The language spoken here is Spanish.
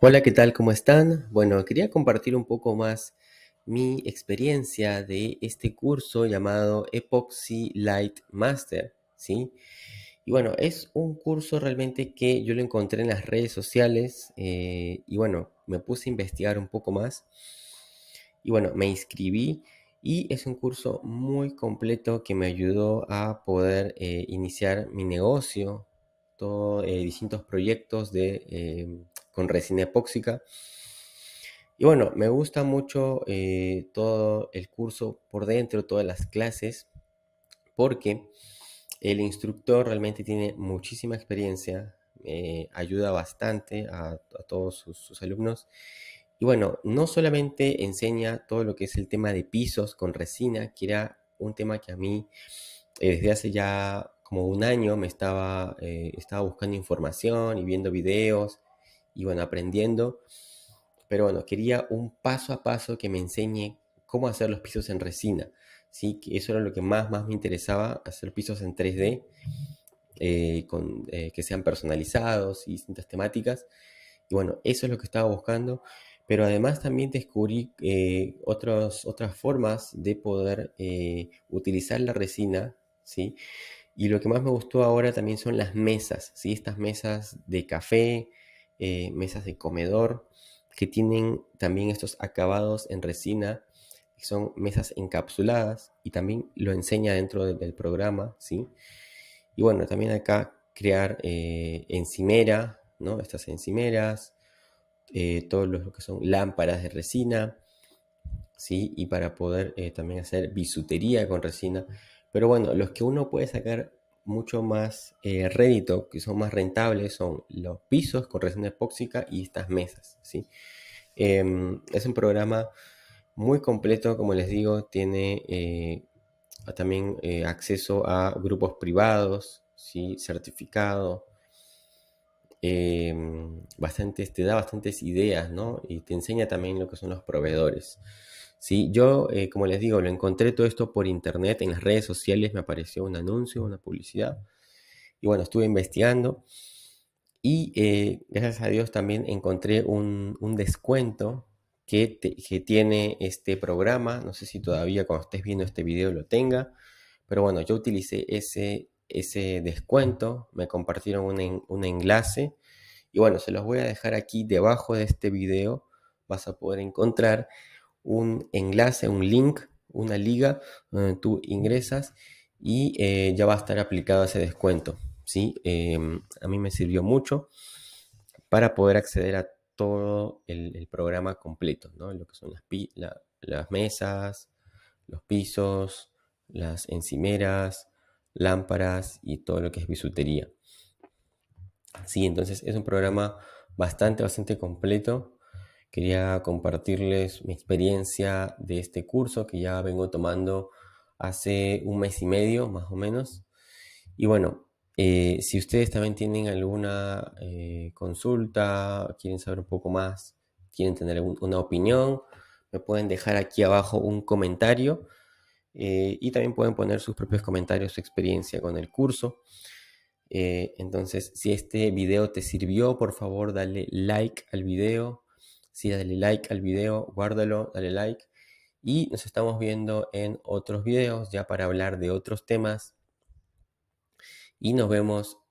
Hola, ¿qué tal? ¿Cómo están? Bueno, quería compartir un poco más mi experiencia de este curso llamado Epoxy Light Master, ¿sí? Y bueno, es un curso realmente que yo lo encontré en las redes sociales eh, y bueno, me puse a investigar un poco más y bueno, me inscribí y es un curso muy completo que me ayudó a poder eh, iniciar mi negocio, eh, distintos proyectos de con resina epóxica. Y bueno, me gusta mucho eh, todo el curso por dentro, todas las clases, porque el instructor realmente tiene muchísima experiencia, eh, ayuda bastante a, todos sus, alumnos. Y bueno, no solamente enseña todo lo que es el tema de pisos con resina, que era un tema que a mí eh, desde hace ya como un año me estaba, estaba buscando información y viendo videos y bueno, aprendiendo. Pero bueno, quería un paso a paso que me enseñe cómo hacer los pisos en resina. ¿sí? Que eso era lo que más, más me interesaba, hacer pisos en 3D, eh, con, eh, que sean personalizados y distintas temáticas. Y bueno, eso es lo que estaba buscando. Pero además también descubrí eh, otras formas de poder eh, utilizar la resina, ¿sí? Y lo que más me gustó ahora también son las mesas, ¿sí? Estas mesas de café, eh, mesas de comedor, que tienen también estos acabados en resina, son mesas encapsuladas y también lo enseña dentro del programa, ¿sí? Y bueno, también acá crear eh, encimera, ¿no? Estas encimeras, eh, todos los que son lámparas de resina, ¿sí? Y para poder también hacer bisutería con resina. Pero bueno, los que uno puede sacar mucho más eh, rédito, que son más rentables, son los pisos con resina epóxica y estas mesas. ¿sí? Em, es un programa muy completo, como les digo, tiene eh, también eh, acceso a grupos privados, ¿sí? certificado. Em, bastantes, te da bastantes ideas, ¿no? Y te enseña también lo que son los proveedores. ¿sí? Yo, eh, como les digo, lo encontré todo esto por internet, en las redes sociales me apareció un anuncio, una publicidad. Y bueno, estuve investigando y eh, gracias a Dios también encontré un, descuento que, tiene este programa. No sé si todavía cuando estés viendo este video lo tenga, pero bueno, yo utilicé ese, ese descuento, me compartieron un, un enlace y bueno, se los voy a dejar aquí debajo de este video, vas a poder encontrar un enlace, un link, una liga donde tú ingresas y eh, ya va a estar aplicado ese descuento. ¿sí? Em, a mí me sirvió mucho para poder acceder a todo el, programa completo, ¿no? lo que son las, las mesas, los pisos, las encimeras, lámparas y todo lo que es bisutería. Sí, entonces es un programa bastante, bastante completo quería compartirles mi experiencia de este curso que ya vengo tomando hace un mes y medio más o menos. Y bueno, eh, si ustedes también tienen alguna eh, consulta, quieren saber un poco más, quieren tener una opinión, me pueden dejar aquí abajo un comentario eh, y también pueden poner sus propios comentarios, su experiencia con el curso. entonces, si este video te sirvió, por favor, dale like al video, Sí, dale like al video, guárdalo, dale like. Y nos estamos viendo en otros videos ya para hablar de otros temas. Y nos vemos